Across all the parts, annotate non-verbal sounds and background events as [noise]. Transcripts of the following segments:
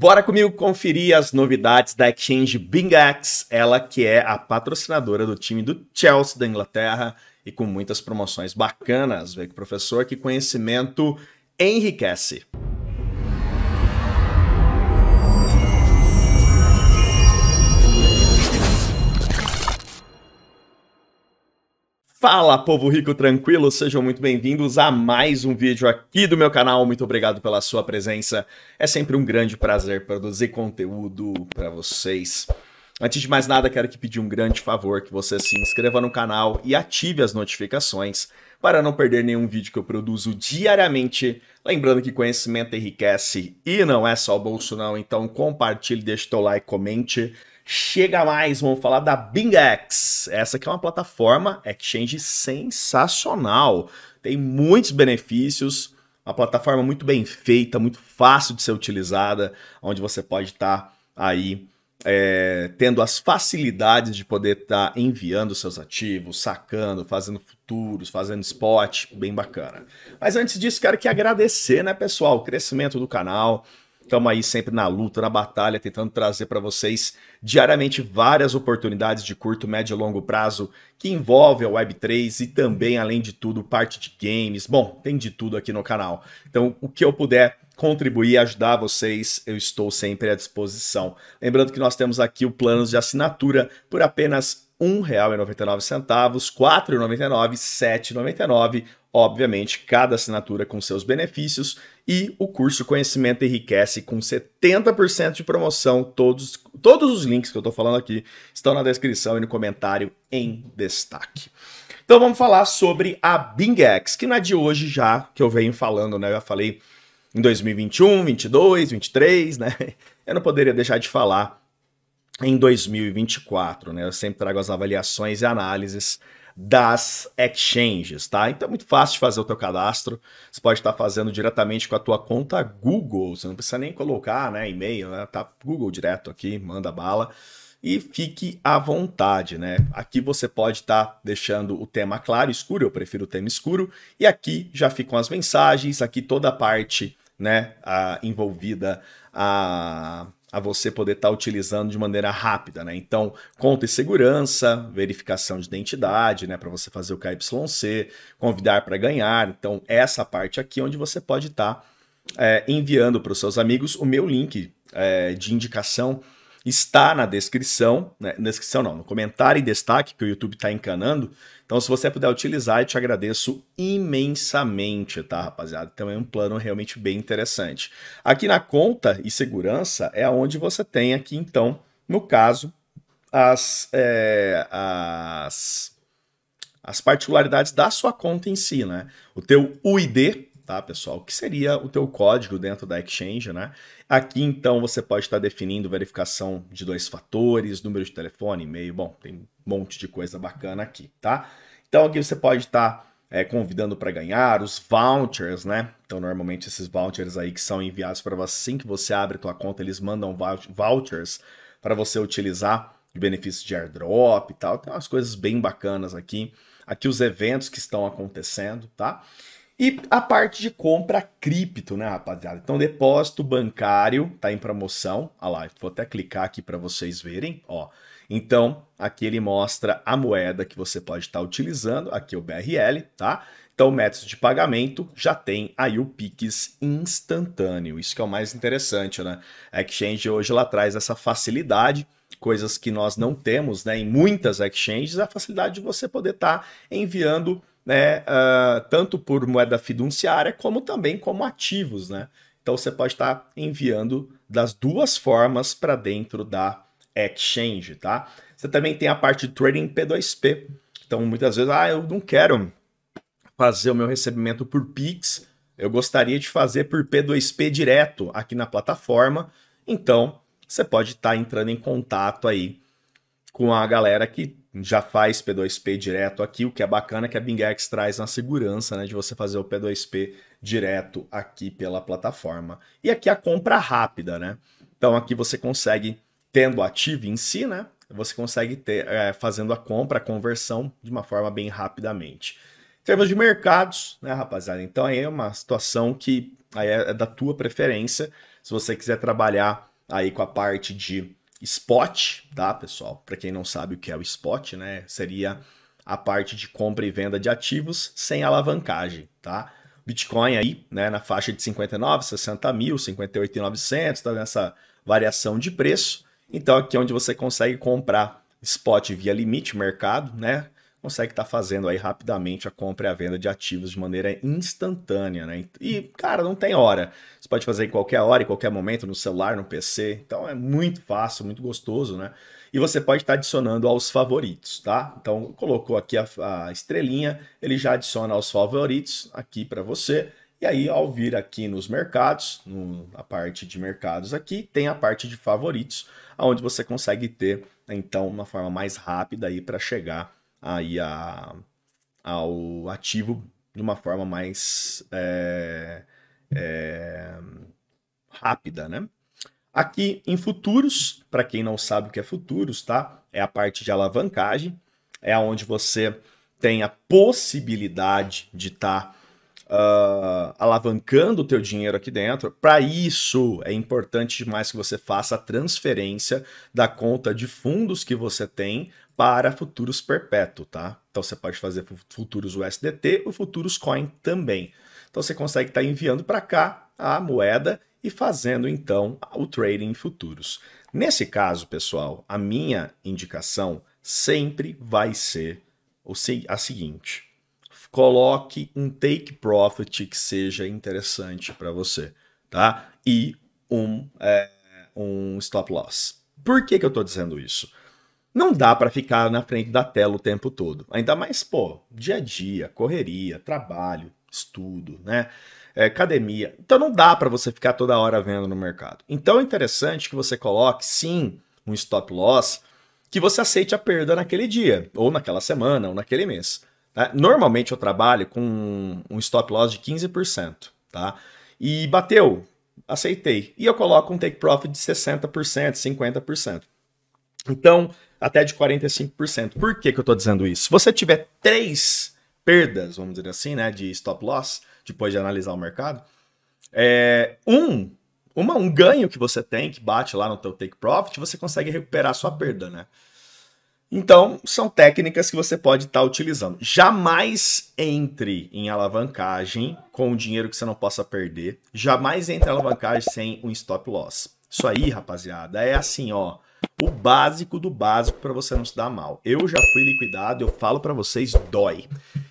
Bora comigo conferir as novidades da Exchange Bingex, ela que é a patrocinadora do time do Chelsea da Inglaterra e com muitas promoções bacanas. Vem com o professor que conhecimento enriquece. Fala, povo rico tranquilo, sejam muito bem-vindos a mais um vídeo aqui do meu canal. Muito obrigado pela sua presença. É sempre um grande prazer produzir conteúdo para vocês. Antes de mais nada, quero que pedir um grande favor que você se inscreva no canal e ative as notificações para não perder nenhum vídeo que eu produzo diariamente. Lembrando que conhecimento enriquece e não é só o bolso não, então compartilhe, deixe teu like, comente Chega mais, vamos falar da BingEx. Essa aqui é uma plataforma exchange sensacional. Tem muitos benefícios, uma plataforma muito bem feita, muito fácil de ser utilizada, onde você pode estar tá aí é, tendo as facilidades de poder estar tá enviando seus ativos, sacando, fazendo futuros, fazendo spot, bem bacana. Mas antes disso, quero que agradecer, né, pessoal, o crescimento do canal. Estamos aí sempre na luta, na batalha, tentando trazer para vocês diariamente várias oportunidades de curto, médio e longo prazo que envolvem a Web3 e também, além de tudo, parte de games. Bom, tem de tudo aqui no canal. Então, o que eu puder contribuir, ajudar vocês, eu estou sempre à disposição. Lembrando que nós temos aqui o plano de assinatura por apenas R$ 1,99, R$ 4,99, 7,99. Obviamente, cada assinatura com seus benefícios e o curso Conhecimento Enriquece com 70% de promoção. Todos, todos os links que eu estou falando aqui estão na descrição e no comentário em destaque. Então vamos falar sobre a BingX que não é de hoje já que eu venho falando, né? Eu já falei em 2021, 22, 23, né? [laughs] Eu não poderia deixar de falar em 2024, né? Eu sempre trago as avaliações e análises das exchanges, tá? Então é muito fácil de fazer o teu cadastro. Você pode estar fazendo diretamente com a tua conta Google. Você não precisa nem colocar, né, e-mail, né? Tá Google direto aqui, manda bala e fique à vontade, né? Aqui você pode estar tá deixando o tema claro, escuro, eu prefiro o tema escuro, e aqui já ficam as mensagens, aqui toda a parte, né, a, envolvida a a você poder estar tá utilizando de maneira rápida, né? Então, conta e segurança, verificação de identidade, né, para você fazer o KYC, convidar para ganhar. Então, essa parte aqui é onde você pode estar tá, é, enviando para os seus amigos o meu link é, de indicação está na descrição, né? na descrição não, no comentário e destaque que o YouTube está encanando. Então, se você puder utilizar, eu te agradeço imensamente, tá, rapaziada? Então é um plano realmente bem interessante. Aqui na conta e segurança é onde você tem aqui, então, no caso, as, é, as, as particularidades da sua conta em si, né? O teu UID, tá, pessoal? Que seria o teu código dentro da exchange, né? Aqui, então, você pode estar definindo verificação de dois fatores, número de telefone, e-mail, bom, tem um monte de coisa bacana aqui, tá? Então, aqui você pode estar é, convidando para ganhar os vouchers, né? Então, normalmente, esses vouchers aí que são enviados para você, assim que você abre a tua conta, eles mandam vouchers para você utilizar de benefícios de airdrop e tal. Tem umas coisas bem bacanas aqui. Aqui os eventos que estão acontecendo, tá? E a parte de compra cripto, né, rapaziada? Então, depósito bancário tá em promoção. Olha lá, vou até clicar aqui para vocês verem, ó. Então, aqui ele mostra a moeda que você pode estar tá utilizando, aqui é o BRL, tá? Então, métodos de pagamento já tem aí o Pix instantâneo. Isso que é o mais interessante, né? A Exchange hoje lá traz essa facilidade, coisas que nós não temos, né? Em muitas exchanges, a facilidade de você poder estar tá enviando né, uh, tanto por moeda fiduciária como também como ativos, né? Então você pode estar enviando das duas formas para dentro da exchange, tá? Você também tem a parte de trading P2P. Então muitas vezes, ah, eu não quero fazer o meu recebimento por Pix, eu gostaria de fazer por P2P direto aqui na plataforma. Então você pode estar entrando em contato aí com a galera que já faz P2P direto aqui, o que é bacana que a BingX traz na segurança né, de você fazer o P2P direto aqui pela plataforma. E aqui a compra rápida, né? Então aqui você consegue, tendo ativo em si, né? Você consegue ter, é, fazendo a compra, a conversão de uma forma bem rapidamente. Em termos de mercados, né, rapaziada? Então aí é uma situação que aí é, é da tua preferência. Se você quiser trabalhar aí com a parte de spot, tá, pessoal? Para quem não sabe o que é o spot, né? Seria a parte de compra e venda de ativos sem alavancagem, tá? Bitcoin aí, né, na faixa de 59, 60 mil, 58,900, tá nessa variação de preço. Então aqui é onde você consegue comprar spot via limite, mercado, né? consegue estar tá fazendo aí rapidamente a compra e a venda de ativos de maneira instantânea, né? E, cara, não tem hora. Você pode fazer em qualquer hora, em qualquer momento, no celular, no PC. Então é muito fácil, muito gostoso, né? E você pode estar tá adicionando aos favoritos, tá? Então colocou aqui a, a estrelinha, ele já adiciona aos favoritos aqui para você. E aí, ao vir aqui nos mercados, no, na parte de mercados aqui, tem a parte de favoritos, onde você consegue ter, então, uma forma mais rápida aí para chegar aí a, ao ativo de uma forma mais é, é, rápida, né? Aqui em futuros, para quem não sabe o que é futuros, tá? É a parte de alavancagem, é onde você tem a possibilidade de estar tá, uh, alavancando o teu dinheiro aqui dentro. Para isso, é importante demais que você faça a transferência da conta de fundos que você tem para futuros perpétuo, tá? Então você pode fazer futuros USDT ou futuros coin também. Então você consegue estar tá enviando para cá a moeda e fazendo então o trading em futuros. Nesse caso, pessoal, a minha indicação sempre vai ser a seguinte: coloque um take profit que seja interessante para você, tá? E um, é, um stop loss. Por que, que eu estou dizendo isso? Não dá para ficar na frente da tela o tempo todo. Ainda mais, pô, dia a dia, correria, trabalho, estudo, né? É, academia. Então não dá para você ficar toda hora vendo no mercado. Então é interessante que você coloque, sim, um stop loss que você aceite a perda naquele dia, ou naquela semana, ou naquele mês. Tá? Normalmente eu trabalho com um stop loss de 15%, tá? E bateu, aceitei. E eu coloco um take profit de 60%, 50%. Então, até de 45%. Por que, que eu estou dizendo isso? Se você tiver três perdas, vamos dizer assim, né, de stop loss, depois de analisar o mercado, é, um, uma, um ganho que você tem, que bate lá no teu take profit, você consegue recuperar a sua perda, né? Então, são técnicas que você pode estar tá utilizando. Jamais entre em alavancagem com o dinheiro que você não possa perder. Jamais entre em alavancagem sem um stop loss. Isso aí, rapaziada, é assim, ó o básico do básico para você não se dar mal. Eu já fui liquidado, eu falo para vocês, dói.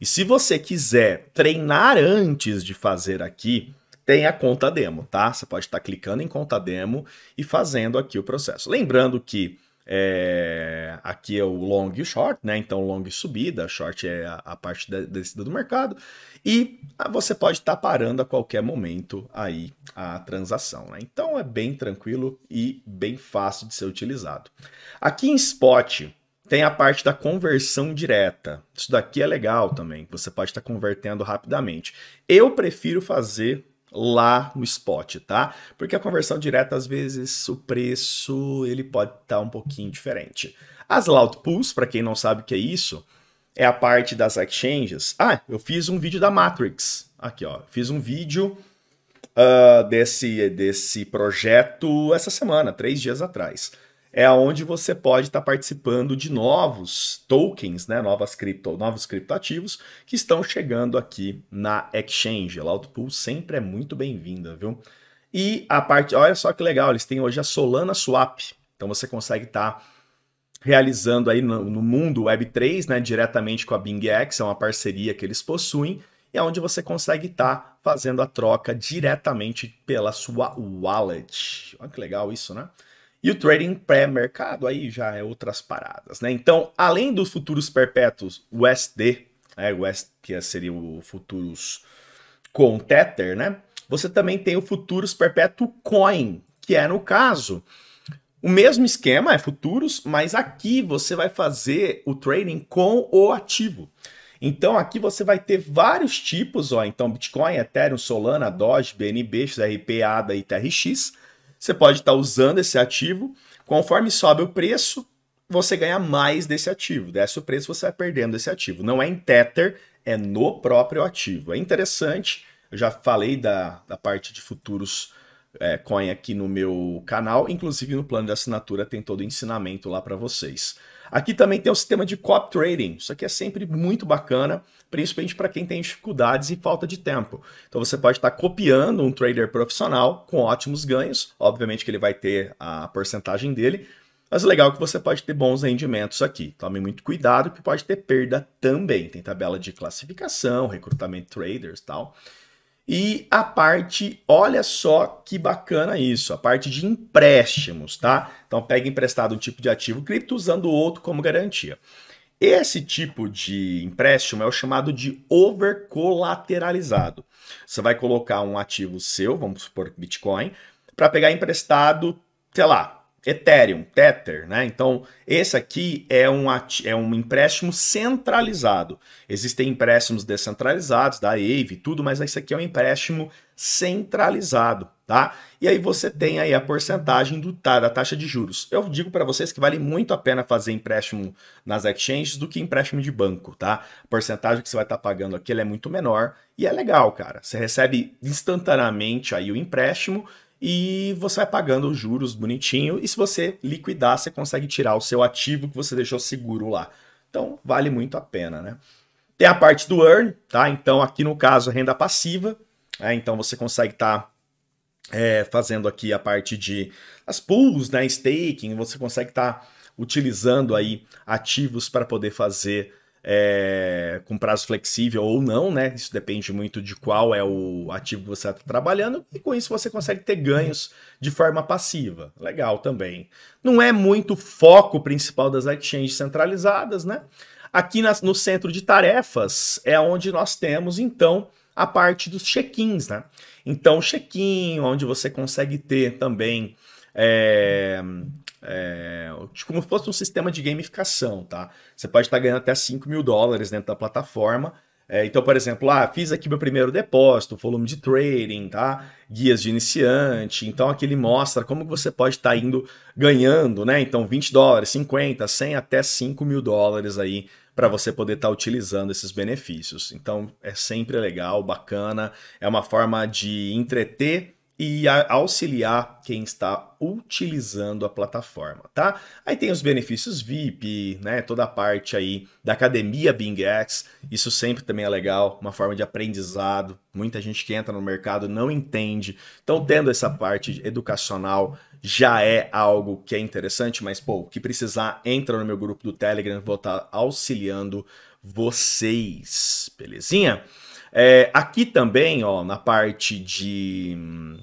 E se você quiser treinar antes de fazer aqui, tem a conta demo, tá? Você pode estar tá clicando em conta demo e fazendo aqui o processo. Lembrando que é, aqui é o long e o short, né? Então, long subida, short é a, a parte da descida do mercado. E ah, você pode estar tá parando a qualquer momento aí a transação, né? Então, é bem tranquilo e bem fácil de ser utilizado. Aqui em spot, tem a parte da conversão direta. Isso daqui é legal também. Você pode estar tá convertendo rapidamente. Eu prefiro fazer lá no spot, tá? Porque a conversão direta, às vezes, o preço ele pode estar tá um pouquinho diferente. As Loud Pools, para quem não sabe o que é isso, é a parte das exchanges. Ah, eu fiz um vídeo da Matrix. Aqui, ó. Fiz um vídeo uh, desse, desse projeto essa semana, três dias atrás é onde você pode estar tá participando de novos tokens, né, novas cripto, novos criptoativos que estão chegando aqui na exchange. A pool sempre é muito bem-vinda, viu? E a parte, olha só que legal, eles têm hoje a Solana Swap. Então você consegue estar tá realizando aí no, no mundo Web3, né, diretamente com a BingX, é uma parceria que eles possuem, e é onde você consegue estar tá fazendo a troca diretamente pela sua wallet. Olha que legal isso, né? E o trading pré-mercado aí já é outras paradas, né? Então, além dos futuros perpétuos USD, é, né? que seria o futuros com Tether, né? Você também tem o futuros perpétuo coin, que é no caso o mesmo esquema, é futuros, mas aqui você vai fazer o trading com o ativo. Então aqui você vai ter vários tipos, ó, então Bitcoin, Ethereum, Solana, Doge, BNB, XRP, ADA e TRX. Você pode estar tá usando esse ativo. Conforme sobe o preço, você ganha mais desse ativo. Desce o preço, você vai perdendo esse ativo. Não é em Tether, é no próprio ativo. É interessante. Eu já falei da, da parte de futuros é, coin aqui no meu canal. Inclusive no plano de assinatura tem todo o ensinamento lá para vocês. Aqui também tem o sistema de cop trading. Isso aqui é sempre muito bacana, principalmente para quem tem dificuldades e falta de tempo. Então você pode estar tá copiando um trader profissional com ótimos ganhos. Obviamente que ele vai ter a porcentagem dele, mas o legal é que você pode ter bons rendimentos aqui. Tome muito cuidado que pode ter perda também. Tem tabela de classificação, recrutamento de traders, tal. E a parte, olha só que bacana isso, a parte de empréstimos, tá? Então pega emprestado um tipo de ativo cripto usando outro como garantia. Esse tipo de empréstimo é o chamado de overcolateralizado. Você vai colocar um ativo seu, vamos supor Bitcoin, para pegar emprestado, sei lá, Ethereum, Tether, né? Então, esse aqui é um, é um empréstimo centralizado. Existem empréstimos descentralizados, da AVE, tudo, mas esse aqui é um empréstimo centralizado, tá? E aí você tem aí a porcentagem do, tá, da taxa de juros. Eu digo para vocês que vale muito a pena fazer empréstimo nas exchanges do que empréstimo de banco, tá? A porcentagem que você vai estar tá pagando aqui é muito menor e é legal, cara. Você recebe instantaneamente aí o empréstimo e você vai pagando os juros bonitinho. E se você liquidar, você consegue tirar o seu ativo que você deixou seguro lá. Então, vale muito a pena, né? Tem a parte do earn, tá? Então, aqui no caso, renda passiva. Né? então, você consegue estar tá, é, fazendo aqui a parte de as pools, né? Staking, você consegue estar tá utilizando aí ativos para poder fazer é, com prazo flexível ou não, né? Isso depende muito de qual é o ativo que você está trabalhando, e com isso você consegue ter ganhos de forma passiva. Legal também. Não é muito foco principal das exchanges centralizadas, né? Aqui nas, no centro de tarefas é onde nós temos, então, a parte dos check-ins, né? Então, check-in, onde você consegue ter também é, é, como se fosse um sistema de gamificação, tá? Você pode estar ganhando até 5 mil dólares dentro da plataforma. É, então, por exemplo, ah, fiz aqui meu primeiro depósito, volume de trading, tá? Guias de iniciante. Então, aqui ele mostra como você pode estar indo ganhando, né? Então, 20 dólares, 50, 100 até 5 mil dólares aí para você poder estar utilizando esses benefícios. Então, é sempre legal, bacana. É uma forma de entreter e auxiliar quem está utilizando a plataforma, tá? Aí tem os benefícios VIP, né? Toda a parte aí da academia Bing X, isso sempre também é legal, uma forma de aprendizado. Muita gente que entra no mercado não entende. Então, tendo essa parte educacional já é algo que é interessante, mas pô, o que precisar, entra no meu grupo do Telegram, vou estar tá auxiliando vocês, belezinha? É, aqui também, ó, na parte de hum,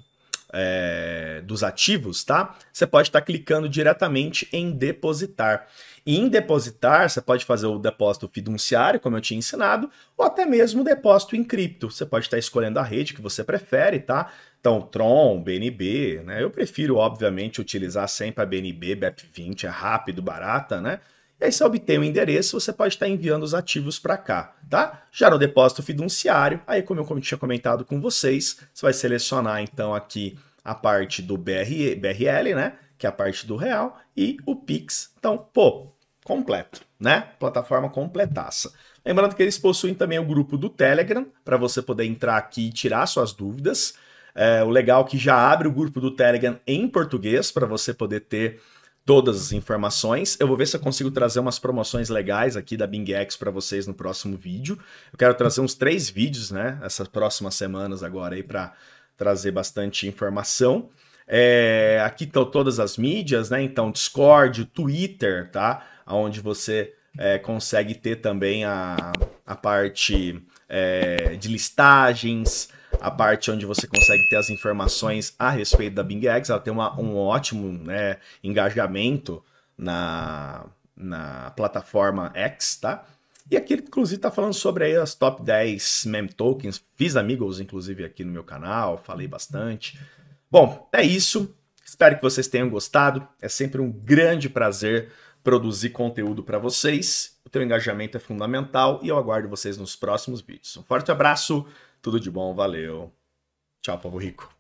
é, dos ativos, tá? Você pode estar tá clicando diretamente em depositar. E em depositar, você pode fazer o depósito fiduciário, como eu tinha ensinado, ou até mesmo o depósito em cripto. Você pode estar tá escolhendo a rede que você prefere, tá? Então, Tron, BNB, né? Eu prefiro, obviamente, utilizar sempre a BNB, BEP20, é rápido, barata, né? E aí você obtém o endereço, você pode estar enviando os ativos para cá, tá? Já no depósito fiduciário, aí como eu tinha comentado com vocês, você vai selecionar então aqui a parte do BRL, né? Que é a parte do real, e o Pix. Então, pô, completo, né? Plataforma completaça. Lembrando que eles possuem também o grupo do Telegram, para você poder entrar aqui e tirar suas dúvidas. É, o legal é que já abre o grupo do Telegram em português, para você poder ter todas as informações. Eu vou ver se eu consigo trazer umas promoções legais aqui da Bing X para vocês no próximo vídeo. Eu quero trazer uns três vídeos, né? Essas próximas semanas agora aí para trazer bastante informação. É, aqui estão todas as mídias, né? Então, Discord, Twitter, tá? Onde você é, consegue ter também a, a parte é, de listagens, a parte onde você consegue ter as informações a respeito da Bing X. Ela tem uma, um ótimo né, engajamento na, na plataforma X, tá? E aqui ele, inclusive, está falando sobre aí as top 10 meme tokens. Fiz amigos, inclusive, aqui no meu canal, falei bastante. Bom, é isso. Espero que vocês tenham gostado. É sempre um grande prazer produzir conteúdo para vocês. O teu engajamento é fundamental e eu aguardo vocês nos próximos vídeos. Um forte abraço. Tudo de bom, valeu. Tchau, povo rico.